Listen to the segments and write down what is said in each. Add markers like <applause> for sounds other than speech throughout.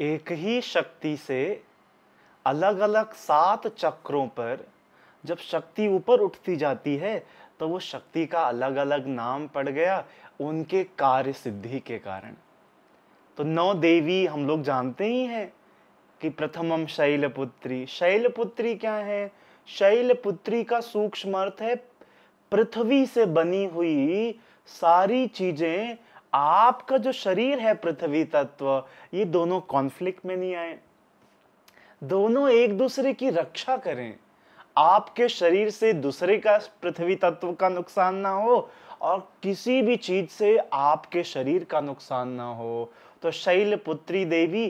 एक ही शक्ति से अलग अलग सात चक्रों पर जब शक्ति ऊपर उठती जाती है तो वो शक्ति का अलग अलग नाम पड़ गया उनके कार्य सिद्धि के कारण तो नौ देवी हम लोग जानते ही हैं कि प्रथमम शैलपुत्री शैलपुत्री क्या है शैलपुत्री का सूक्ष्म अर्थ है पृथ्वी से बनी हुई सारी चीजें आपका जो शरीर है पृथ्वी तत्व ये दोनों कॉन्फ्लिक्ट में नहीं आए दोनों एक दूसरे की रक्षा करें आपके शरीर से दूसरे का पृथ्वी तत्व का नुकसान ना हो और किसी भी चीज से आपके शरीर का नुकसान ना हो तो शैल पुत्री देवी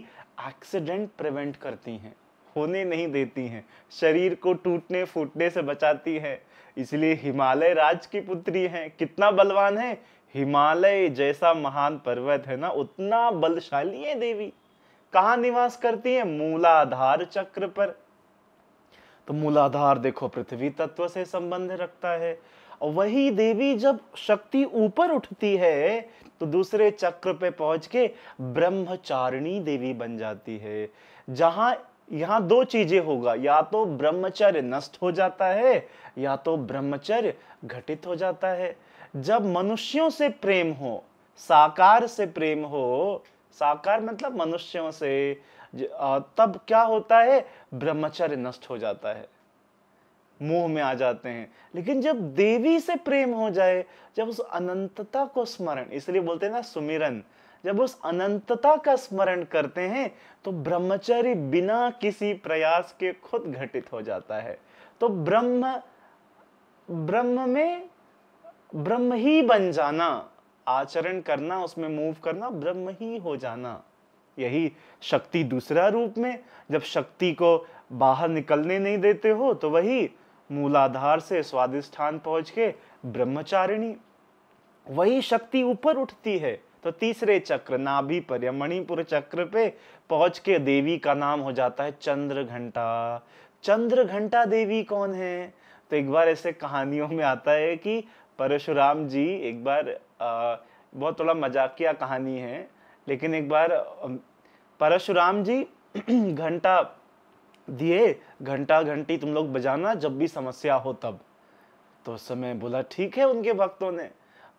एक्सीडेंट प्रिवेंट करती हैं होने नहीं देती हैं शरीर को टूटने फूटने से बचाती है इसलिए हिमालय राज की पुत्री हैं कितना बलवान है हिमालय जैसा महान पर्वत है ना उतना बलशाली है देवी कहा निवास करती है मूलाधार चक्र पर तो मूलाधार देखो पृथ्वी तत्व से संबंध रखता है वही देवी जब शक्ति ऊपर उठती है तो दूसरे चक्र पे पहुंच के ब्रह्मचारिणी देवी बन जाती है जहां यहाँ दो चीजें होगा या तो ब्रह्मचर्य नष्ट हो जाता है या तो ब्रह्मचर्य घटित हो जाता है जब मनुष्यों से प्रेम हो साकार से प्रेम हो साकार मतलब मनुष्यों से तब क्या होता है ब्रह्मचर्य नष्ट हो जाता है मुंह में आ जाते हैं लेकिन जब देवी से प्रेम हो जाए जब उस अनंतता को स्मरण इसलिए बोलते हैं ना सुमिरन जब उस अनंतता का स्मरण करते हैं तो ब्रह्मचर्य बिना किसी प्रयास के खुद घटित हो जाता है तो ब्रह्म ब्रह्म में ब्रह्म ही बन जाना आचरण करना उसमें मूव करना ब्रह्म ही हो जाना यही शक्ति दूसरा रूप में जब शक्ति को बाहर निकलने नहीं देते हो तो वही मूलाधार से स्वादिष्ठान पहुंच के ब्रह्मचारिणी वही शक्ति ऊपर उठती है तो तीसरे चक्र नाभि पर मणिपुर चक्र पे पहुंच के देवी का नाम हो जाता है चंद्र घंटा चंद्र घंटा देवी कौन है तो एक बार ऐसे कहानियों में आता है कि परशुराम जी एक बार आ, बहुत थोड़ा मजाकिया कहानी है लेकिन एक बार परशुराम जी <clears throat> घंटा दिए घंटा घंटी तुम लोग बजाना जब भी समस्या हो तब तो उस समय बोला ठीक है उनके भक्तों ने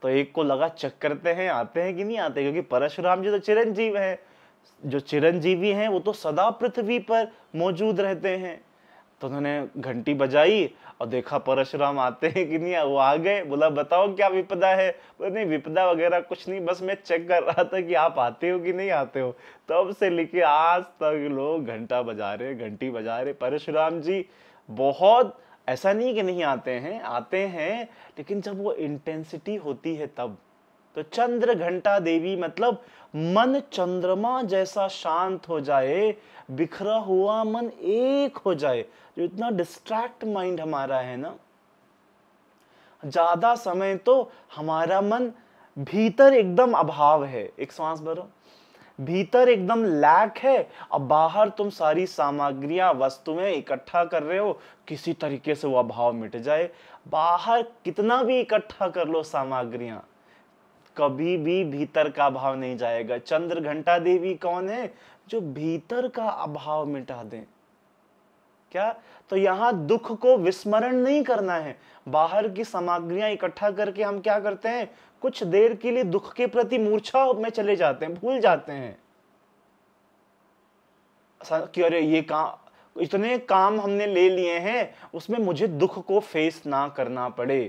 तो एक को लगा चेक करते हैं आते हैं कि नहीं आते क्योंकि परशुराम जी तो चिरंजीव हैं जो चिरंजीवी हैं वो तो सदा पृथ्वी पर मौजूद रहते हैं तो उन्होंने घंटी बजाई और देखा परशुराम आते हैं कि नहीं वो आ गए बोला बताओ क्या विपदा है बोले नहीं विपदा वगैरह कुछ नहीं बस मैं चेक कर रहा था कि आप आते हो कि नहीं आते हो तब से लेके आज तक लोग घंटा बजा रहे घंटी बजा रहे परशुराम जी बहुत ऐसा नहीं कि नहीं आते हैं आते हैं लेकिन जब वो इंटेंसिटी होती है तब तो चंद्र घंटा देवी मतलब मन चंद्रमा जैसा शांत हो जाए बिखरा हुआ मन एक हो जाए जो इतना डिस्ट्रैक्ट माइंड हमारा है ना ज्यादा समय तो हमारा मन भीतर एकदम अभाव है एक सांस भरो भीतर एकदम लैक है और बाहर तुम सारी सामग्रियां वस्तुएं इकट्ठा कर रहे हो किसी तरीके से वो अभाव मिट जाए बाहर कितना भी इकट्ठा कर लो सामग्रियां कभी भी भीतर का अभाव नहीं जाएगा चंद्र घंटा देवी कौन है जो भीतर का अभाव मिटा दें क्या तो यहां दुख को विस्मरण नहीं करना है बाहर की सामग्रियां इकट्ठा करके हम क्या करते हैं कुछ देर के लिए दुख के प्रति मूर्छा में चले जाते हैं भूल जाते हैं कि अरे ये काम इतने काम हमने ले लिए हैं उसमें मुझे दुख को फेस ना करना पड़े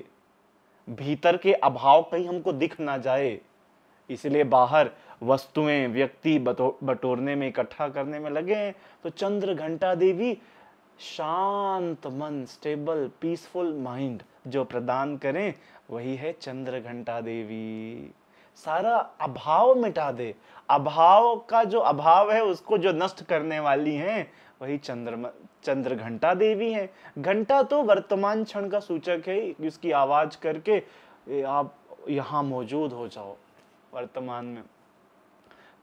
भीतर के अभाव कहीं हमको दिख ना जाए इसलिए बाहर वस्तुएं व्यक्ति बटोरने में इकट्ठा करने में लगे तो चंद्र घंटा देवी शांत मन स्टेबल पीसफुल माइंड जो प्रदान करें वही है चंद्र घंटा देवी सारा अभाव मिटा दे अभाव का जो अभाव है उसको जो नष्ट करने वाली हैं वही चंद्र चंद्र घंटा देवी हैं घंटा तो वर्तमान क्षण का सूचक है जिसकी आवाज करके आप यहाँ मौजूद हो जाओ वर्तमान में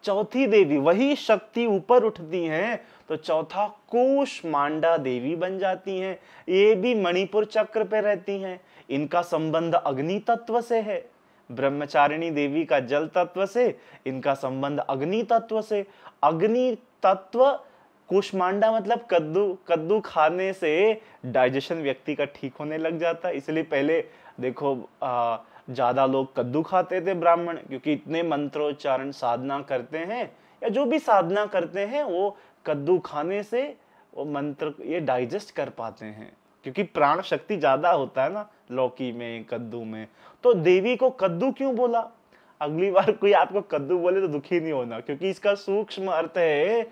चौथी देवी वही शक्ति ऊपर उठती है तो चौथा कोश मांडा देवी बन जाती हैं ये भी मणिपुर चक्र पे रहती हैं इनका संबंध अग्नि तत्व से है ब्रह्मचारिणी देवी का जल तत्व से इनका संबंध अग्नि तत्व से अग्नि तत्व कुष्मांडा मतलब कद्दू कद्दू खाने से डाइजेशन व्यक्ति का ठीक होने लग जाता है इसलिए पहले देखो ज़्यादा लोग कद्दू खाते थे ब्राह्मण क्योंकि इतने मंत्रोच्चारण साधना करते हैं या जो भी साधना करते हैं वो कद्दू खाने से वो मंत्र ये डाइजेस्ट कर पाते हैं क्योंकि प्राण शक्ति ज़्यादा होता है ना लौकी में कद्दू में तो देवी को कद्दू क्यों बोला अगली बार कोई आपको कद्दू बोले तो दुखी नहीं होना क्योंकि इसका सूक्ष्म अर्थ है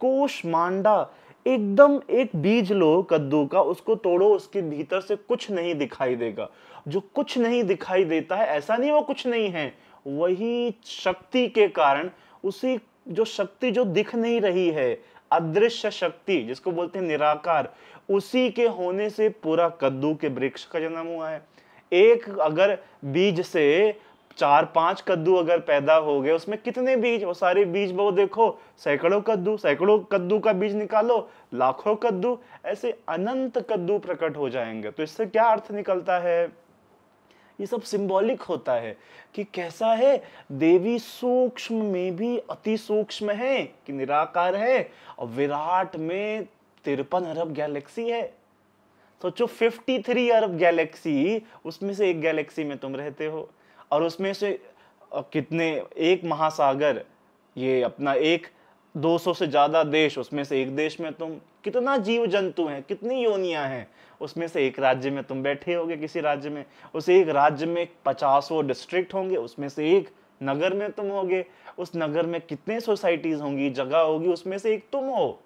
कोश मांडा एकदम एक बीज लो कद्दू का उसको तोड़ो उसके भीतर से कुछ नहीं दिखाई देगा जो कुछ नहीं दिखाई देता है ऐसा नहीं वो कुछ नहीं है वही शक्ति के कारण उसी जो शक्ति जो दिख नहीं रही है अदृश्य शक्ति जिसको बोलते हैं निराकार उसी के होने से पूरा कद्दू के वृक्ष का जन्म हुआ है एक अगर बीज से चार पांच कद्दू अगर पैदा हो गए उसमें कितने बीज वो सारे बीज वो देखो सैकड़ों कद्दू सैकड़ों कद्दू का बीज निकालो लाखों कद्दू ऐसे अनंत कद्दू प्रकट हो जाएंगे तो इससे क्या अर्थ निकलता है ये सब सिंबॉलिक होता है कि कैसा है देवी सूक्ष्म में भी अति सूक्ष्म है कि निराकार है और विराट में तिरपन अरब गैलेक्सी है सोचो 53 अरब गैलेक्सी उसमें से एक गैलेक्सी में तुम रहते हो और उसमें से कितने एक महासागर ये अपना एक 200 से ज़्यादा देश उसमें से एक देश में तुम कितना जीव जंतु हैं कितनी योनिया हैं उसमें से एक राज्य में तुम बैठे होगे किसी राज्य में उस एक राज्य में पचासों डिस्ट्रिक्ट होंगे उसमें से एक नगर में तुम होगे उस नगर में कितने सोसाइटीज़ होंगी जगह होगी उसमें से एक तुम हो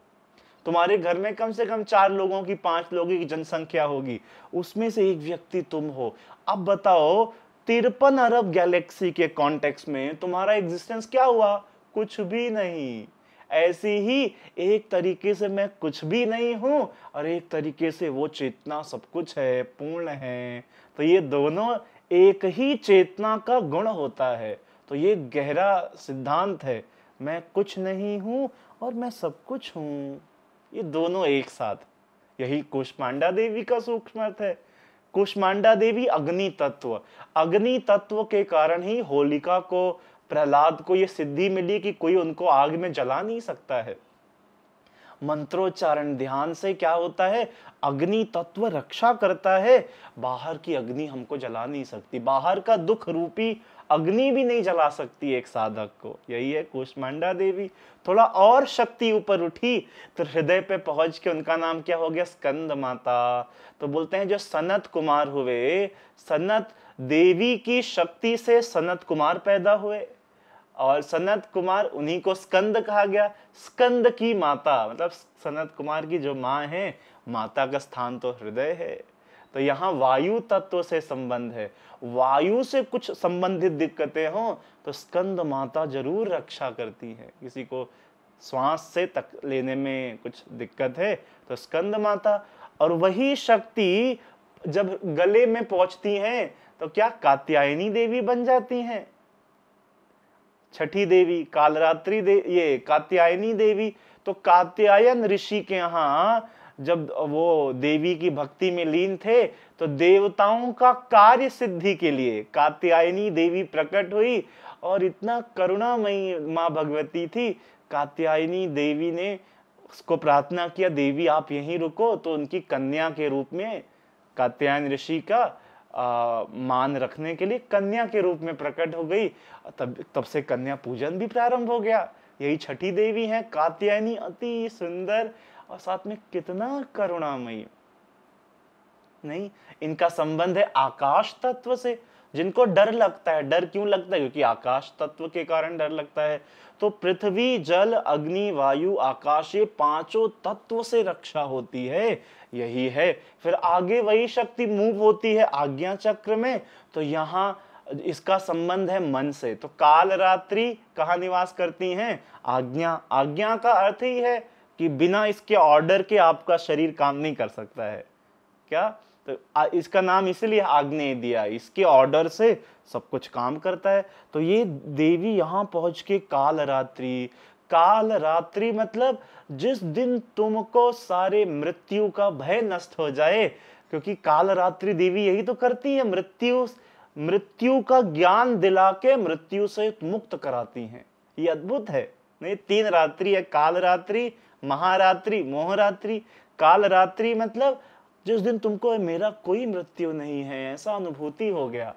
तुम्हारे घर में कम से कम चार लोगों की पांच लोगों की जनसंख्या होगी उसमें से एक व्यक्ति तुम हो अब बताओ तिरपन अरब गैलेक्सी के कॉन्टेक्स्ट में तुम्हारा एग्जिस्टेंस क्या हुआ कुछ भी नहीं ऐसे ही एक तरीके से मैं कुछ भी नहीं हूँ और एक तरीके से वो चेतना सब कुछ है पूर्ण है तो ये दोनों एक ही चेतना का गुण होता है तो ये गहरा सिद्धांत है मैं कुछ नहीं हूँ और मैं सब कुछ हूँ ये दोनों एक साथ यही कुश देवी का सूक्ष्म अर्थ है कुष्मांडा देवी अग्नि तत्व अग्नि तत्व के कारण ही होलिका को प्रहलाद को यह सिद्धि मिली कि कोई उनको आग में जला नहीं सकता है मंत्रोच्चारण ध्यान से क्या होता है अग्नि तत्व रक्षा करता है बाहर की अग्नि हमको जला नहीं सकती बाहर का दुख रूपी अग्नि भी नहीं जला सकती एक साधक को यही है कुष्मांडा देवी थोड़ा और शक्ति ऊपर उठी तो हृदय पे पहुंच के उनका नाम क्या हो गया स्कंद माता तो बोलते हैं जो सनत कुमार हुए सनत देवी की शक्ति से सनत कुमार पैदा हुए और सनत कुमार उन्हीं को स्कंद कहा गया स्कंद की माता मतलब सनत कुमार की जो माँ है माता का स्थान तो हृदय है तो यहाँ वायु तत्व से संबंध है वायु से कुछ संबंधित दिक्कतें हों तो स्कंद माता जरूर रक्षा करती है किसी को श्वास से तक लेने में कुछ दिक्कत है तो स्कंद माता और वही शक्ति जब गले में पहुंचती है तो क्या कात्यायनी देवी बन जाती हैं छठी देवी कालरात्रि दे ये कात्यायनी देवी तो कात्यायन ऋषि के यहां जब वो देवी की भक्ति में लीन थे तो देवताओं का कार्य सिद्धि के लिए कात्यायनी देवी प्रकट हुई और इतना करुणामयी माँ भगवती थी कात्यायनी देवी ने उसको प्रार्थना किया देवी आप यहीं रुको तो उनकी कन्या के रूप में कात्यायन ऋषि का आ, मान रखने के लिए कन्या के रूप में प्रकट हो गई तब तब से कन्या पूजन भी प्रारंभ हो गया यही छठी देवी हैं कात्यायनी अति सुंदर और साथ में कितना करुणामयी नहीं इनका संबंध है आकाश तत्व से जिनको डर लगता है डर क्यों लगता है क्योंकि आकाश तत्व के कारण डर लगता है तो पृथ्वी जल अग्नि वायु आकाश ये पांचों तत्व से रक्षा होती है यही है फिर आगे वही शक्ति मूव होती है आज्ञा चक्र में तो यहाँ इसका संबंध है मन से तो काल रात्रि कहाँ निवास करती हैं आज्ञा आज्ञा का अर्थ ही है कि बिना इसके ऑर्डर के आपका शरीर काम नहीं कर सकता है क्या तो इसका नाम इसलिए आग्नेय दिया इसके ऑर्डर से सब कुछ काम करता है तो ये देवी यहाँ पहुंच के काल रात्रि काल रात्रि मतलब जिस दिन तुमको सारे मृत्यु का भय नष्ट हो जाए क्योंकि काल रात्रि देवी यही तो करती है मृत्यु मृत्यु का ज्ञान दिला के मृत्यु से मुक्त कराती हैं ये अद्भुत है नहीं तीन रात्रि है काल रात्रि महारात्रि मोहरात्रि काल रात्रि मतलब जिस दिन तुमको मेरा कोई मृत्यु नहीं है ऐसा अनुभूति हो गया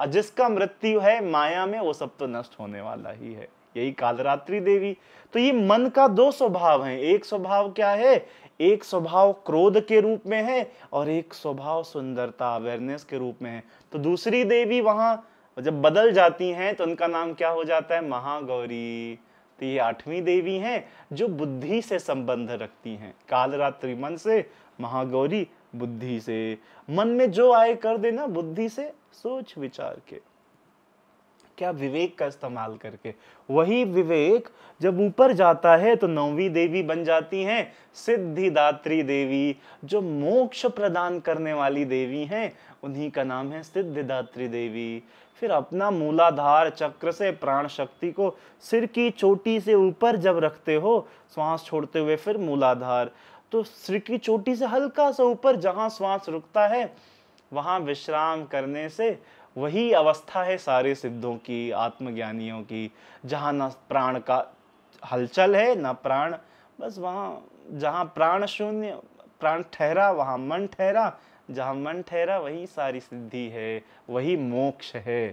और जिसका मृत्यु है माया में वो सब तो नष्ट होने वाला ही है यही कालरात्रि देवी तो ये मन का दो स्वभाव है एक स्वभाव क्या है एक स्वभाव क्रोध के रूप में है और एक स्वभाव सुंदरता अवेयरनेस के रूप में है तो दूसरी देवी वहां जब बदल जाती हैं तो उनका नाम क्या हो जाता है महागौरी तो ये आठवीं देवी हैं जो बुद्धि से संबंध रखती हैं कालरात्रि मन से महागौरी बुद्धि से मन में जो आए कर देना बुद्धि से सोच विचार के क्या विवेक का इस्तेमाल करके वही विवेक जब ऊपर जाता है तो नौवीं देवी बन जाती हैं सिद्धिदात्री देवी जो मोक्ष प्रदान करने वाली देवी हैं उन्हीं का नाम है सिद्धिदात्री देवी फिर अपना मूलाधार चक्र से प्राण शक्ति को सिर की चोटी से ऊपर जब रखते हो श्वास छोड़ते हुए फिर मूलाधार तो सिर की चोटी से हल्का सा ऊपर जहाँ श्वास रुकता है वहाँ विश्राम करने से वही अवस्था है सारे सिद्धों की आत्मज्ञानियों की जहाँ ना प्राण का हलचल है ना प्राण बस वहाँ जहाँ प्राण शून्य प्राण ठहरा वहाँ मन ठहरा जहाँ मन ठहरा वही सारी सिद्धि है वही मोक्ष है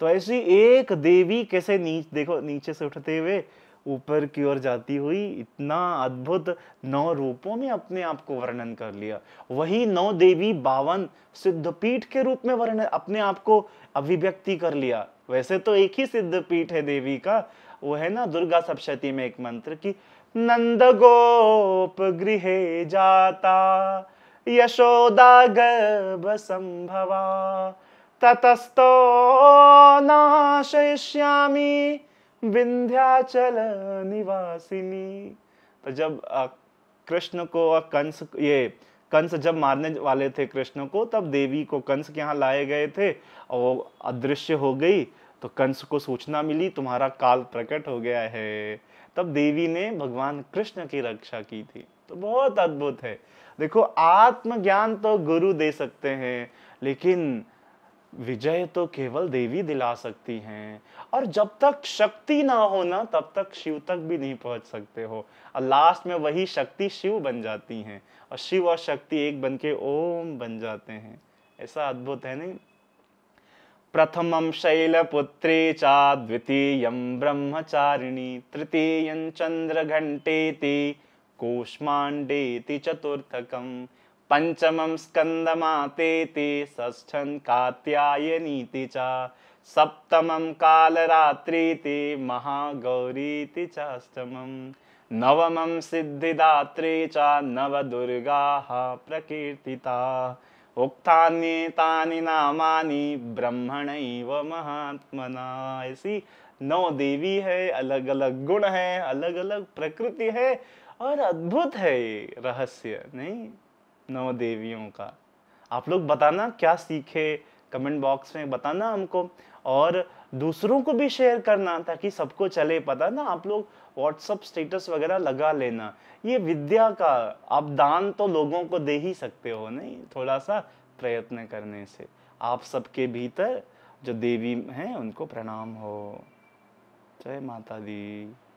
तो ऐसी एक देवी कैसे नीच देखो नीचे से उठते हुए ऊपर की ओर जाती हुई इतना अद्भुत नौ रूपों में अपने आप को वर्णन कर लिया वही नौ देवी बावन सिद्धपीठ के रूप में वर्णन अपने आप को अभिव्यक्ति कर लिया वैसे तो एक ही सिद्धपीठ है देवी का वो है ना दुर्गा सप्शती में एक मंत्र की नंद गोप गृह जाता यशोदा गर्भ संभवा ततस्तो नाशयिष्यामि विंध्याचल निवासिनी तो जब कृष्ण को और कंस ये कंस जब मारने वाले थे कृष्ण को तब देवी को कंस के यहाँ लाए गए थे और वो अदृश्य हो गई तो कंस को सूचना मिली तुम्हारा काल प्रकट हो गया है तब देवी ने भगवान कृष्ण की रक्षा की थी तो बहुत अद्भुत है देखो आत्मज्ञान तो गुरु दे सकते हैं लेकिन विजय तो केवल देवी दिला सकती हैं और जब तक शक्ति ना हो ना तब तक शिव तक भी नहीं पहुंच सकते हो और लास्ट में वही शक्ति शिव बन जाती हैं और शिव और शक्ति एक बन के ओम बन जाते हैं ऐसा अद्भुत है नहीं प्रथम शैलपुत्रे चा द्वितीय ब्रह्मचारिणी तृतीय चंद्र घंटे ती कोष्मांडे चतुर्थकम् पंचमं स्कंदमाते षष्ठं कात्यायनीति च सप्तमं कालरात्रीति महागौरीति च अष्टमं नवमं सिद्धिदात्री च नवदुर्गाः प्रकीर्तिता उक्तान्येतानि नामानि ब्रह्मणैव महात्मना ऐसी नौ देवी है अलग अलग गुण है अलग अलग प्रकृति है और अद्भुत है रहस्य नहीं नौ देवियों का आप लोग बताना क्या सीखे कमेंट बॉक्स में बताना हमको और दूसरों को भी शेयर करना ताकि सबको चले पता ना आप लोग व्हाट्सअप स्टेटस वगैरह लगा लेना ये विद्या का आप दान तो लोगों को दे ही सकते हो नहीं थोड़ा सा प्रयत्न करने से आप सबके भीतर जो देवी हैं उनको प्रणाम हो जय माता दी